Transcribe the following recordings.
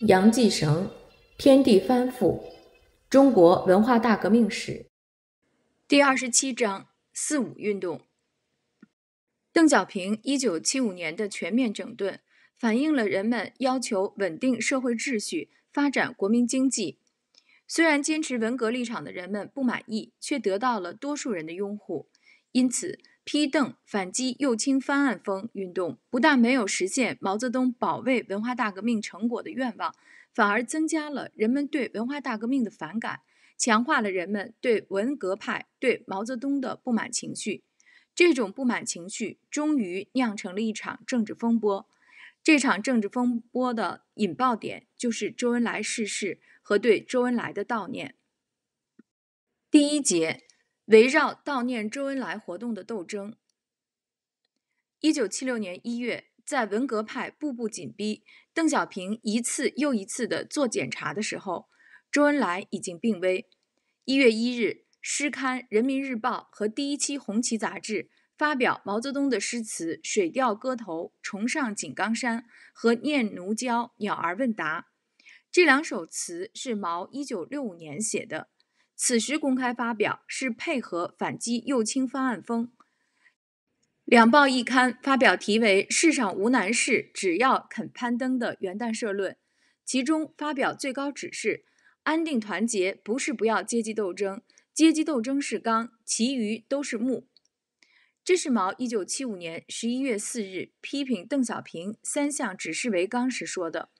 杨继绳，《天地翻覆：中国文化大革命史》第二十七章“四五运动”。邓小平一九七五年的全面整顿，反映了人们要求稳定社会秩序、发展国民经济。虽然坚持文革立场的人们不满意，却得到了多数人的拥护。因此。批邓反击右倾翻案风运动，不但没有实现毛泽东保卫文化大革命成果的愿望，反而增加了人们对文化大革命的反感，强化了人们对文革派对毛泽东的不满情绪。这种不满情绪终于酿成了一场政治风波。这场政治风波的引爆点就是周恩来逝世和对周恩来的悼念。第一节。围绕悼念周恩来活动的斗争。一九七六年一月，在文革派步步紧逼，邓小平一次又一次的做检查的时候，周恩来已经病危。一月一日，《诗刊》《人民日报》和第一期《红旗》杂志发表毛泽东的诗词《水调歌头·重上井冈山》和《念奴娇·鸟儿问答》。这两首词是毛一九六五年写的。此时公开发表是配合反击右倾方案风。两报一刊发表题为《世上无难事，只要肯攀登》的元旦社论，其中发表最高指示：“安定团结不是不要阶级斗争，阶级斗争是纲，其余都是目。”这是毛一九七五年十一月四日批评邓小平三项指示为纲时说的。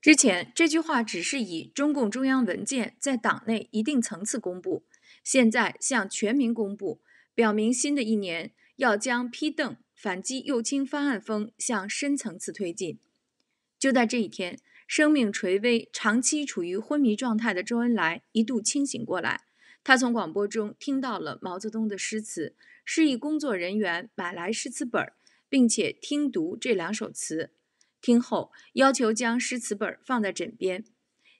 之前这句话只是以中共中央文件在党内一定层次公布，现在向全民公布，表明新的一年要将批邓反击右倾翻案风向深层次推进。就在这一天，生命垂危、长期处于昏迷状态的周恩来一度清醒过来，他从广播中听到了毛泽东的诗词，示意工作人员买来诗词本，并且听读这两首词。听后要求将诗词本放在枕边。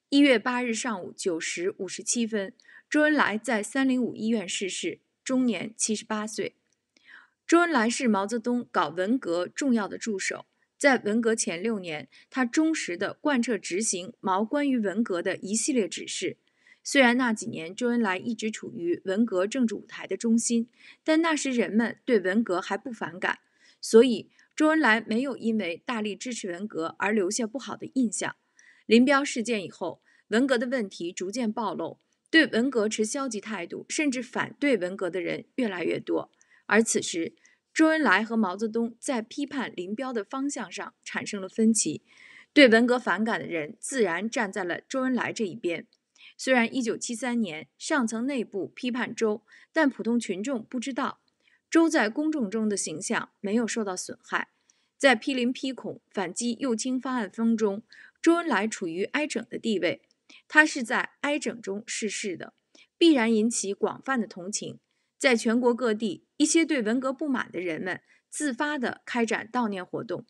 一月八日上午九时五十七分，周恩来在三零五医院逝世，终年七十八岁。周恩来是毛泽东搞文革重要的助手，在文革前六年，他忠实地贯彻执行毛关于文革的一系列指示。虽然那几年周恩来一直处于文革政治舞台的中心，但那时人们对文革还不反感，所以。周恩来没有因为大力支持文革而留下不好的印象。林彪事件以后，文革的问题逐渐暴露，对文革持消极态度甚至反对文革的人越来越多。而此时，周恩来和毛泽东在批判林彪的方向上产生了分歧，对文革反感的人自然站在了周恩来这一边。虽然1973年上层内部批判周，但普通群众不知道。周在公众中的形象没有受到损害，在批林批孔反击右倾方案风中，周恩来处于挨整的地位，他是在挨整中逝世的，必然引起广泛的同情。在全国各地，一些对文革不满的人们自发地开展悼念活动。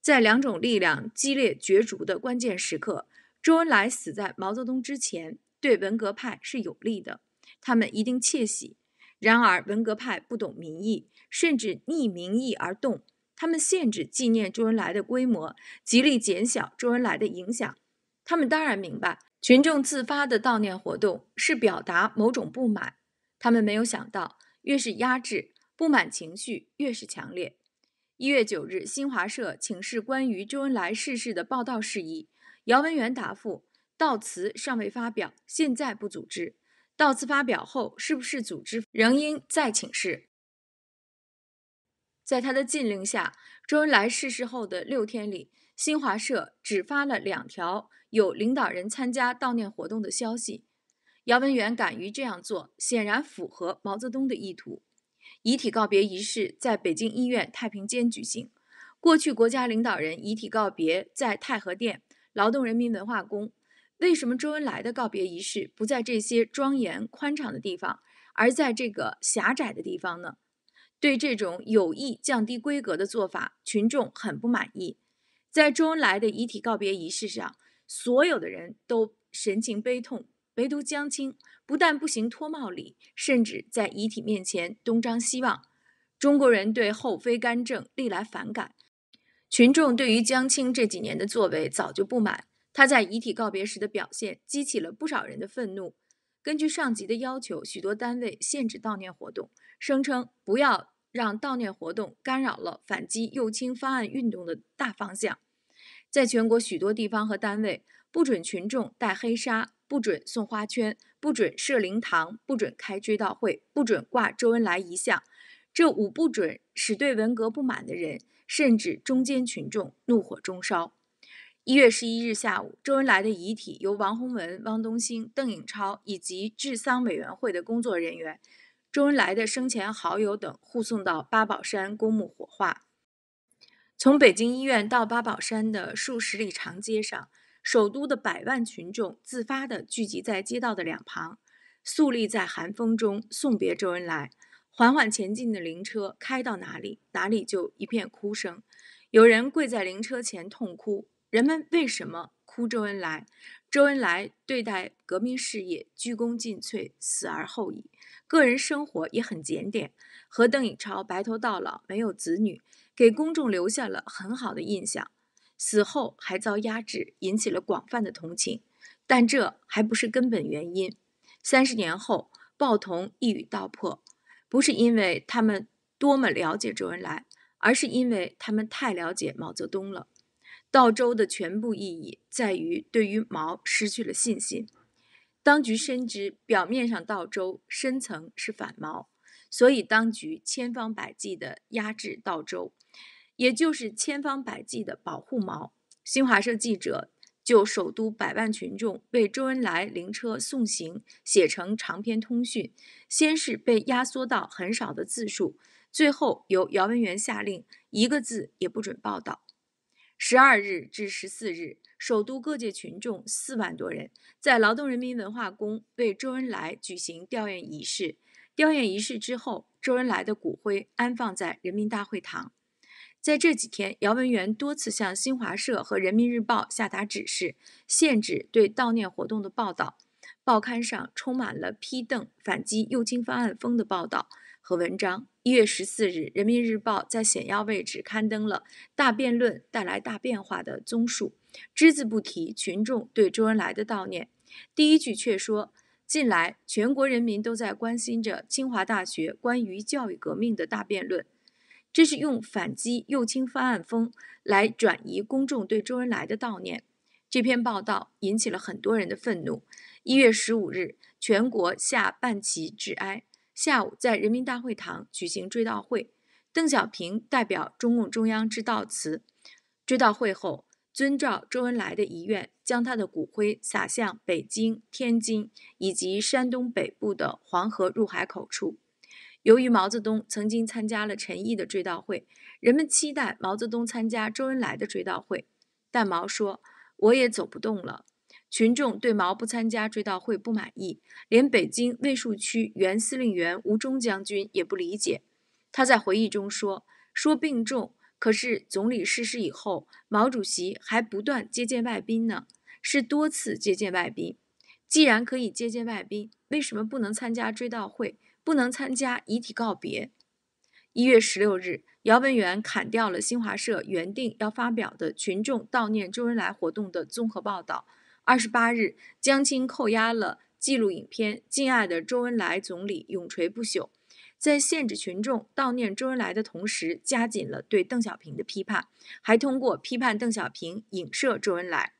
在两种力量激烈角逐的关键时刻，周恩来死在毛泽东之前，对文革派是有利的，他们一定窃喜。然而，文革派不懂民意，甚至逆民意而动。他们限制纪念周恩来的规模，极力减小周恩来的影响。他们当然明白，群众自发的悼念活动是表达某种不满。他们没有想到，越是压制，不满情绪越是强烈。一月九日，新华社请示关于周恩来逝世的报道事宜，姚文元答复：悼词尚未发表，现在不组织。到次发表后，是不是组织仍应再请示？在他的禁令下，周恩来逝世后的六天里，新华社只发了两条有领导人参加悼念活动的消息。姚文元敢于这样做，显然符合毛泽东的意图。遗体告别仪式在北京医院太平间举行。过去，国家领导人遗体告别在太和殿、劳动人民文化宫。为什么周恩来的告别仪式不在这些庄严宽敞的地方，而在这个狭窄的地方呢？对这种有意降低规格的做法，群众很不满意。在周恩来的遗体告别仪式上，所有的人都神情悲痛，唯独江青不但不行脱帽礼，甚至在遗体面前东张西望。中国人对后妃干政历来反感，群众对于江青这几年的作为早就不满。他在遗体告别时的表现激起了不少人的愤怒。根据上级的要求，许多单位限制悼念活动，声称不要让悼念活动干扰了反击右倾方案运动的大方向。在全国许多地方和单位，不准群众戴黑纱，不准送花圈，不准设灵堂，不准开追悼会，不准挂周恩来遗像。这五不准使对文革不满的人，甚至中间群众怒火中烧。一月十一日下午，周恩来的遗体由王洪文、汪东兴、邓颖超以及治丧委员会的工作人员、周恩来的生前好友等护送到八宝山公墓火化。从北京医院到八宝山的数十里长街上，首都的百万群众自发地聚集在街道的两旁，肃立在寒风中送别周恩来。缓缓前进的灵车开到哪里，哪里就一片哭声，有人跪在灵车前痛哭。人们为什么哭周恩来？周恩来对待革命事业鞠躬尽瘁，死而后已，个人生活也很检点，和邓颖超白头到老，没有子女，给公众留下了很好的印象。死后还遭压制，引起了广泛的同情。但这还不是根本原因。三十年后，报童一语道破：不是因为他们多么了解周恩来，而是因为他们太了解毛泽东了。倒周的全部意义在于，对于毛失去了信心。当局深知，表面上倒周，深层是反毛，所以当局千方百计地压制倒周，也就是千方百计地保护毛。新华社记者就首都百万群众为周恩来灵车送行写成长篇通讯，先是被压缩到很少的字数，最后由姚文元下令，一个字也不准报道。十二日至十四日，首都各界群众四万多人在劳动人民文化宫为周恩来举行吊唁仪式。吊唁仪式之后，周恩来的骨灰安放在人民大会堂。在这几天，姚文元多次向新华社和《人民日报》下达指示，限制对悼念活动的报道。报刊上充满了批邓反击右倾方案风的报道和文章。一月十四日，《人民日报》在显要位置刊登了“大辩论带来大变化”的综述，只字不提群众对周恩来的悼念。第一句却说：“近来全国人民都在关心着清华大学关于教育革命的大辩论。”这是用反击右倾方案风来转移公众对周恩来的悼念。这篇报道引起了很多人的愤怒。一月十五日，全国下半旗致哀。下午，在人民大会堂举行追悼会，邓小平代表中共中央致悼词。追悼会后，遵照周恩来的遗愿，将他的骨灰撒向北京、天津以及山东北部的黄河入海口处。由于毛泽东曾经参加了陈毅的追悼会，人们期待毛泽东参加周恩来的追悼会，但毛说。我也走不动了。群众对毛不参加追悼会不满意，连北京卫戍区原司令员吴忠将军也不理解。他在回忆中说：“说病重，可是总理逝世以后，毛主席还不断接见外宾呢，是多次接见外宾。既然可以接见外宾，为什么不能参加追悼会，不能参加遗体告别？”一月十六日，姚文元砍掉了新华社原定要发表的群众悼念周恩来活动的综合报道。二十八日，江青扣押了记录影片《敬爱的周恩来总理永垂不朽》。在限制群众悼念周恩来的同时，加紧了对邓小平的批判，还通过批判邓小平影射周恩来。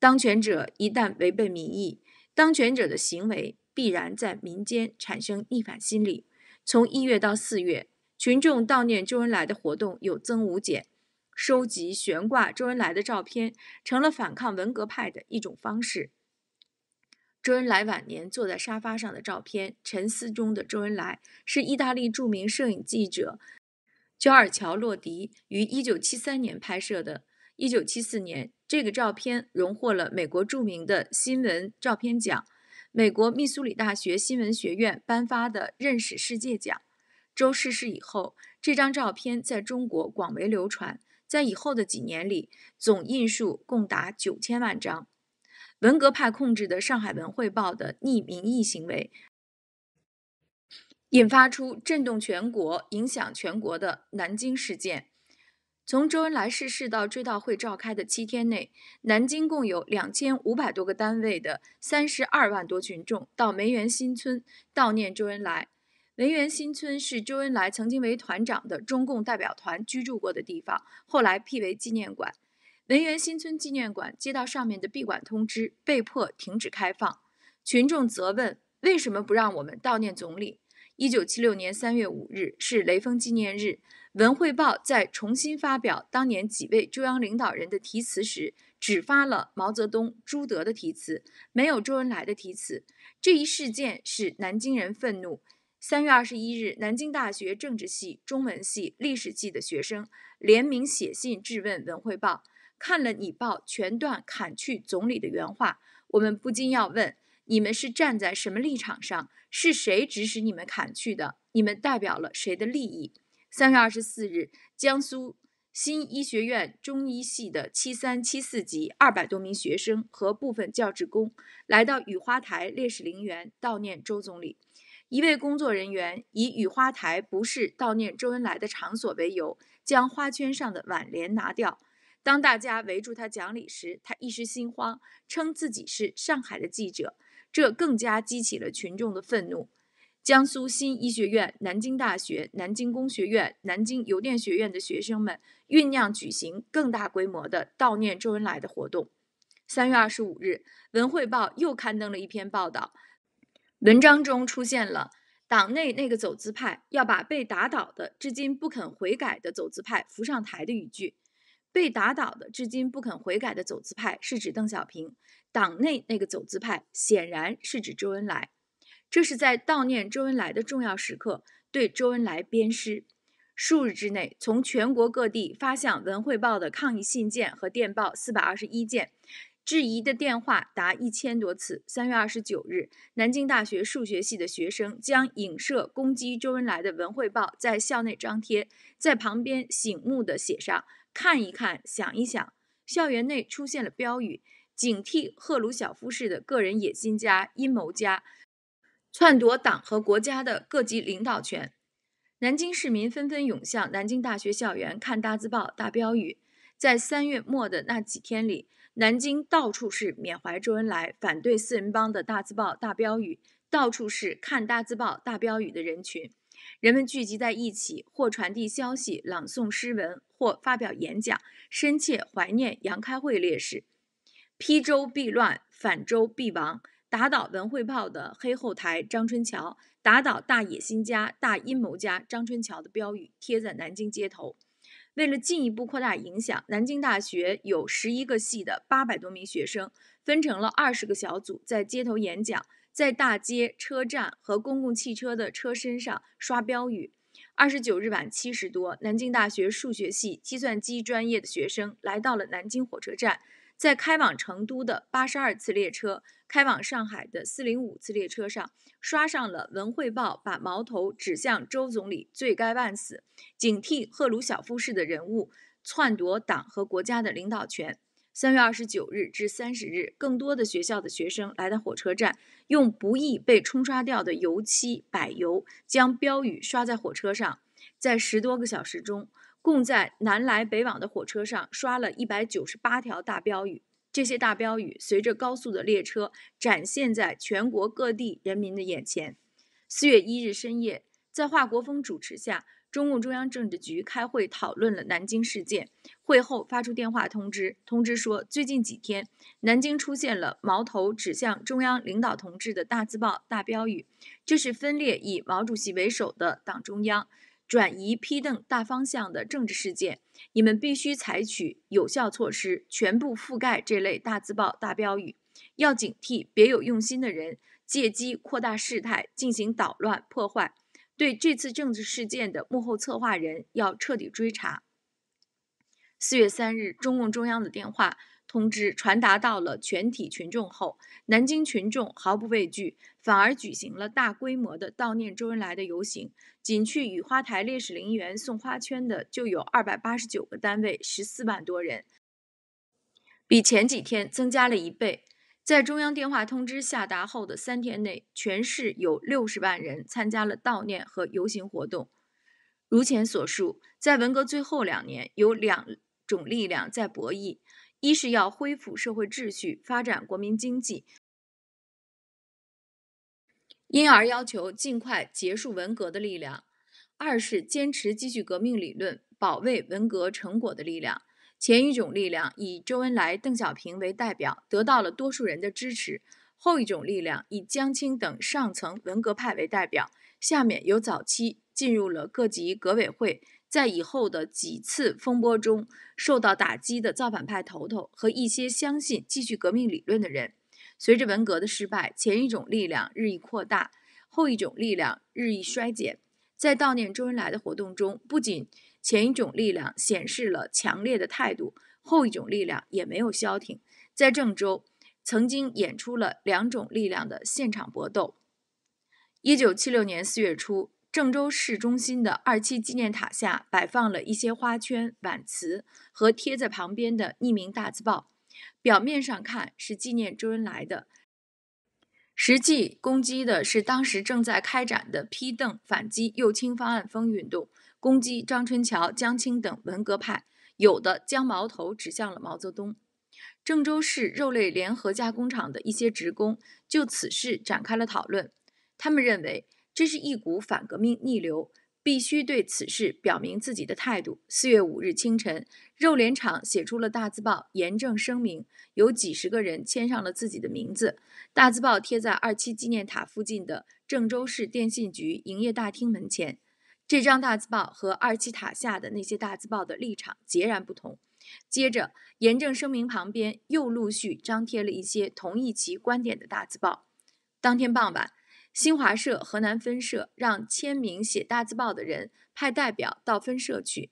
当权者一旦违背民意，当权者的行为必然在民间产生逆反心理。从一月到四月。群众悼念周恩来的活动有增无减，收集悬挂周恩来的照片成了反抗文革派的一种方式。周恩来晚年坐在沙发上的照片，沉思中的周恩来，是意大利著名摄影记者乔尔乔洛迪于一九七三年拍摄的。一九七四年，这个照片荣获了美国著名的新闻照片奖，美国密苏里大学新闻学院颁发的认识世界奖。周逝世以后，这张照片在中国广为流传，在以后的几年里，总印数共达九千万张。文革派控制的《上海文汇报》的逆民意行为，引发出震动全国、影响全国的南京事件。从周恩来逝世到追悼会召开的七天内，南京共有两千五百多个单位的三十二万多群众到梅园新村悼念周恩来。文园新村是周恩来曾经为团长的中共代表团居住过的地方，后来辟为纪念馆。文园新村纪念馆接到上面的闭馆通知，被迫停止开放。群众责问：“为什么不让我们悼念总理？”一九七六年三月五日是雷锋纪念日，文汇报在重新发表当年几位中央领导人的题词时，只发了毛泽东、朱德的题词，没有周恩来的题词。这一事件使南京人愤怒。三月二十一日，南京大学政治系、中文系、历史系的学生联名写信质问《文汇报》，看了你报全段砍去总理的原话，我们不禁要问：你们是站在什么立场上？是谁指使你们砍去的？你们代表了谁的利益？三月二十四日，江苏新医学院中医系的七三、七四级二百多名学生和部分教职工来到雨花台烈士陵园悼念周总理。一位工作人员以雨花台不是悼念周恩来的场所为由，将花圈上的挽联拿掉。当大家围住他讲理时，他一时心慌，称自己是上海的记者，这更加激起了群众的愤怒。江苏新医学院、南京大学、南京工学院、南京邮电学院的学生们酝酿举行更大规模的悼念周恩来的活动。三月二十五日，《文汇报》又刊登了一篇报道。文章中出现了党内那个走资派要把被打倒的至今不肯悔改的走资派扶上台的语句，被打倒的至今不肯悔改的走资派是指邓小平，党内那个走资派显然是指周恩来，这是在悼念周恩来的重要时刻对周恩来鞭尸。数日之内，从全国各地发向《文汇报》的抗议信件和电报四百二十一件。质疑的电话达一千多次。三月二十九日，南京大学数学系的学生将影射攻击周恩来的《文汇报》在校内张贴，在旁边醒目的写上“看一看，想一想”。校园内出现了标语：“警惕赫鲁晓夫式的个人野心家、阴谋家，篡夺党和国家的各级领导权。”南京市民纷纷涌向南京大学校园看大字报、大标语。在三月末的那几天里。南京到处是缅怀周恩来、反对四人帮的大字报、大标语，到处是看大字报、大标语的人群。人们聚集在一起，或传递消息、朗诵诗文，或发表演讲，深切怀念杨开慧烈士。批周必乱，反周必亡。打倒文汇报的黑后台张春桥，打倒大野心家、大阴谋家张春桥的标语贴在南京街头。为了进一步扩大影响，南京大学有十一个系的八百多名学生分成了二十个小组，在街头演讲，在大街、车站和公共汽车的车身上刷标语。二十九日晚七时多，南京大学数学系计算机专业的学生来到了南京火车站，在开往成都的八十二次列车、开往上海的四零五次列车上，刷上了《文汇报》，把矛头指向周总理，罪该万死，警惕赫鲁晓夫式的人物篡夺党和国家的领导权。三月二十九日至三十日，更多的学校的学生来到火车站，用不易被冲刷掉的油漆、柏油将标语刷在火车上。在十多个小时中，共在南来北往的火车上刷了一百九十八条大标语。这些大标语随着高速的列车展现在全国各地人民的眼前。四月一日深夜，在华国锋主持下。中共中央政治局开会讨论了南京事件，会后发出电话通知，通知说，最近几天南京出现了矛头指向中央领导同志的大字报、大标语，这是分裂以毛主席为首的党中央，转移批邓大方向的政治事件，你们必须采取有效措施，全部覆盖这类大字报、大标语，要警惕别有用心的人借机扩大事态，进行捣乱破坏。对这次政治事件的幕后策划人要彻底追查。四月三日，中共中央的电话通知传达到了全体群众后，南京群众毫不畏惧，反而举行了大规模的悼念周恩来的游行。仅去雨花台烈士陵园送花圈的就有二百八十九个单位，十四万多人，比前几天增加了一倍。在中央电话通知下达后的三天内，全市有六十万人参加了悼念和游行活动。如前所述，在文革最后两年，有两种力量在博弈：一是要恢复社会秩序、发展国民经济，因而要求尽快结束文革的力量；二是坚持继续革命理论、保卫文革成果的力量。前一种力量以周恩来、邓小平为代表，得到了多数人的支持；后一种力量以江青等上层文革派为代表，下面有早期进入了各级革委会，在以后的几次风波中受到打击的造反派头头和一些相信继续革命理论的人。随着文革的失败，前一种力量日益扩大，后一种力量日益衰减。在悼念周恩来的活动中，不仅。前一种力量显示了强烈的态度，后一种力量也没有消停。在郑州，曾经演出了两种力量的现场搏斗。一九七六年四月初，郑州市中心的二七纪念塔下摆放了一些花圈、挽词和贴在旁边的匿名大字报，表面上看是纪念周恩来的，实际攻击的是当时正在开展的批邓反击右倾方案风运动。攻击张春桥、江青等文革派，有的将矛头指向了毛泽东。郑州市肉类联合加工厂的一些职工就此事展开了讨论，他们认为这是一股反革命逆流，必须对此事表明自己的态度。四月五日清晨，肉联厂写出了大字报，严正声明，有几十个人签上了自己的名字。大字报贴在二七纪念塔附近的郑州市电信局营业大厅门前。这张大字报和二七塔下的那些大字报的立场截然不同。接着，严正声明旁边又陆续张贴了一些同意其观点的大字报。当天傍晚，新华社河南分社让签名写大字报的人派代表到分社去。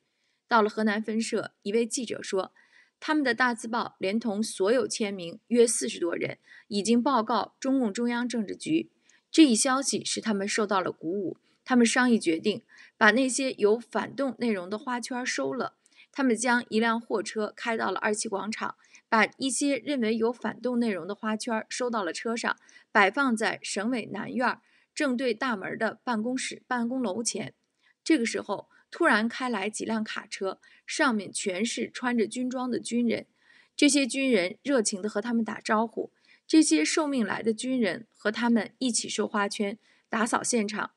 到了河南分社，一位记者说，他们的大字报连同所有签名约四十多人已经报告中共中央政治局。这一消息使他们受到了鼓舞。他们商议决定，把那些有反动内容的花圈收了。他们将一辆货车开到了二七广场，把一些认为有反动内容的花圈收到了车上，摆放在省委南院正对大门的办公室办公楼前。这个时候，突然开来几辆卡车，上面全是穿着军装的军人。这些军人热情地和他们打招呼。这些受命来的军人和他们一起收花圈，打扫现场。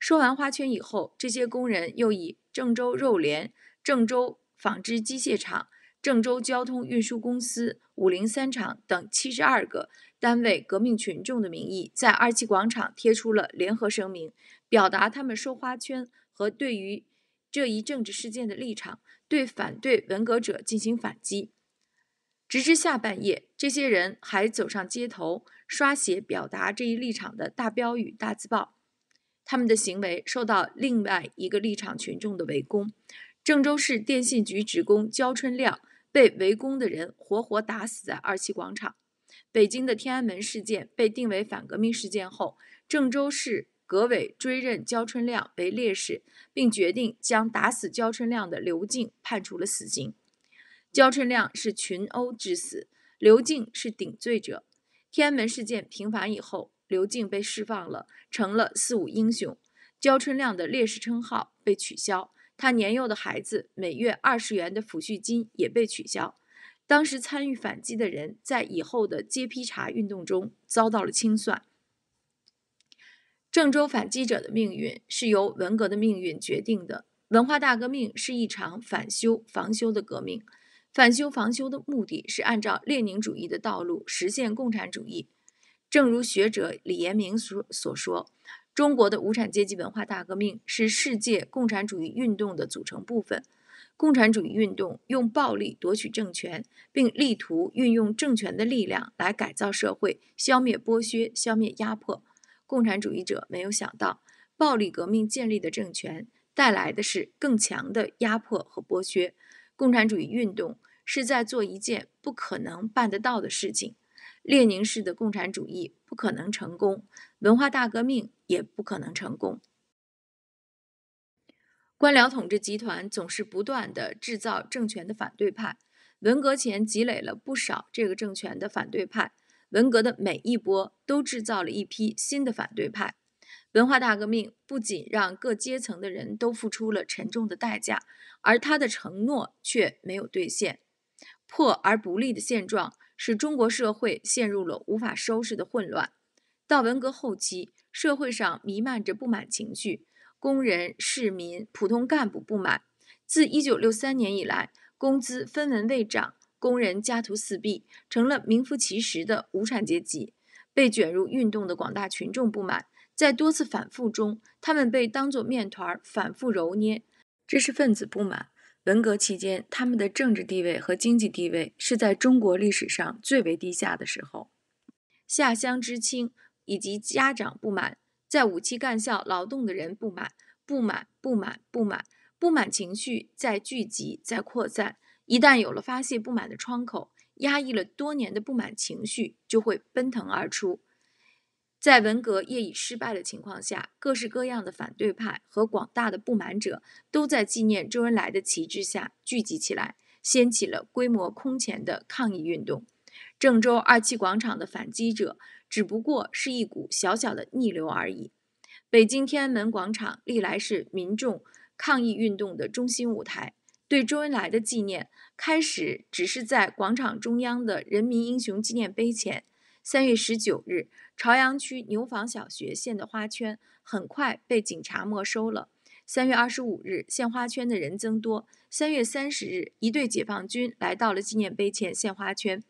收完花圈以后，这些工人又以郑州肉联、郑州纺织机械厂、郑州交通运输公司、五零三厂等七十二个单位革命群众的名义，在二七广场贴出了联合声明，表达他们收花圈和对于这一政治事件的立场，对反对文革者进行反击。直至下半夜，这些人还走上街头，刷写表达这一立场的大标语、大字报。他们的行为受到另外一个立场群众的围攻，郑州市电信局职工焦春亮被围攻的人活活打死在二七广场。北京的天安门事件被定为反革命事件后，郑州市革委追认焦春亮为烈士，并决定将打死焦春亮的刘静判处了死刑。焦春亮是群殴致死，刘静是顶罪者。天安门事件平反以后。刘静被释放了，成了四五英雄。焦春亮的烈士称号被取消，他年幼的孩子每月二十元的抚恤金也被取消。当时参与反击的人，在以后的揭批查运动中遭到了清算。郑州反击者的命运是由文革的命运决定的。文化大革命是一场反修防修的革命，反修防修的目的是按照列宁主义的道路实现共产主义。正如学者李延明所所说，中国的无产阶级文化大革命是世界共产主义运动的组成部分。共产主义运动用暴力夺取政权，并力图运用政权的力量来改造社会，消灭剥削，消灭压迫。共产主义者没有想到，暴力革命建立的政权带来的是更强的压迫和剥削。共产主义运动是在做一件不可能办得到的事情。列宁式的共产主义不可能成功，文化大革命也不可能成功。官僚统治集团总是不断的制造政权的反对派，文革前积累了不少这个政权的反对派，文革的每一波都制造了一批新的反对派。文化大革命不仅让各阶层的人都付出了沉重的代价，而他的承诺却没有兑现，破而不立的现状。使中国社会陷入了无法收拾的混乱。到文革后期，社会上弥漫着不满情绪，工人、市民、普通干部不满。自1963年以来，工资分文未涨，工人家徒四壁，成了名副其实的无产阶级。被卷入运动的广大群众不满，在多次反复中，他们被当作面团反复揉捏。知识分子不满。文革期间，他们的政治地位和经济地位是在中国历史上最为低下的时候。下乡知青以及家长不满，在五七干校劳动的人不满，不满，不满，不满，不满情绪在聚集，在扩散。一旦有了发泄不满的窗口，压抑了多年的不满情绪就会奔腾而出。在文革业已失败的情况下，各式各样的反对派和广大的不满者都在纪念周恩来的旗帜下聚集起来，掀起了规模空前的抗议运动。郑州二七广场的反击者只不过是一股小小的逆流而已。北京天安门广场历来是民众抗议运动的中心舞台，对周恩来的纪念开始只是在广场中央的人民英雄纪念碑前。三月十九日。朝阳区牛坊小学献的花圈很快被警察没收了。三月二十五日，献花圈的人增多。三月三十日，一队解放军来到了纪念碑前献花圈，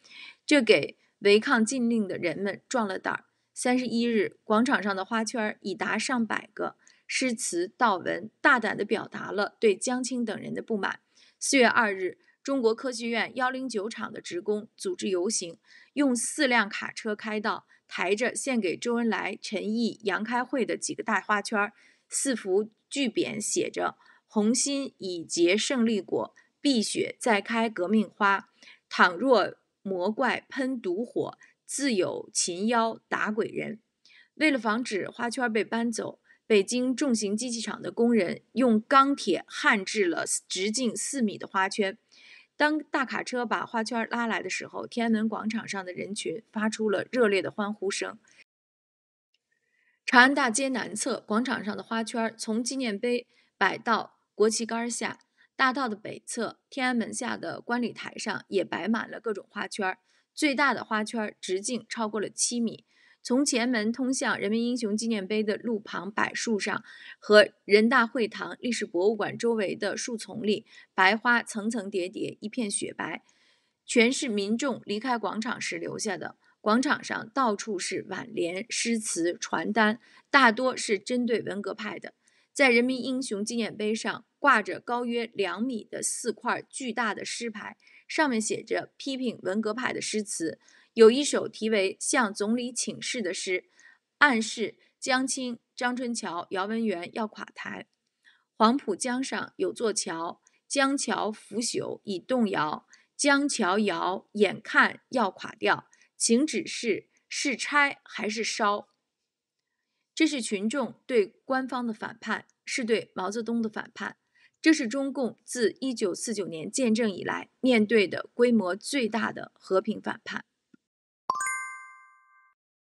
这给违抗禁令的人们壮了胆儿。三十一日，广场上的花圈已达上百个，诗词悼文大胆地表达了对江青等人的不满。四月二日，中国科学院幺零九厂的职工组织游行，用四辆卡车开道。抬着献给周恩来、陈毅、杨开慧的几个大花圈儿，四幅巨匾写着：“红心已结胜利果，碧血再开革命花。倘若魔怪喷毒火，自有擒妖打鬼人。”为了防止花圈被搬走，北京重型机器厂的工人用钢铁焊制了直径四米的花圈。当大卡车把花圈拉来的时候，天安门广场上的人群发出了热烈的欢呼声。长安大街南侧广场上的花圈从纪念碑摆到国旗杆下，大道的北侧天安门下的观礼台上也摆满了各种花圈，最大的花圈直径超过了七米。从前门通向人民英雄纪念碑的路旁柏树上，和人大会堂历史博物馆周围的树丛里，白花层层叠叠，一片雪白。全市民众离开广场时留下的，广场上到处是挽联、诗词、传单，大多是针对文革派的。在人民英雄纪念碑上挂着高约两米的四块巨大的诗牌，上面写着批评文革派的诗词。有一首题为《向总理请示》的诗，暗示江青、张春桥、姚文元要垮台。黄浦江上有座桥，江桥腐朽已动摇，江桥摇，眼看要垮掉，请指示：是拆还是烧？这是群众对官方的反叛，是对毛泽东的反叛。这是中共自一九四九年建政以来面对的规模最大的和平反叛。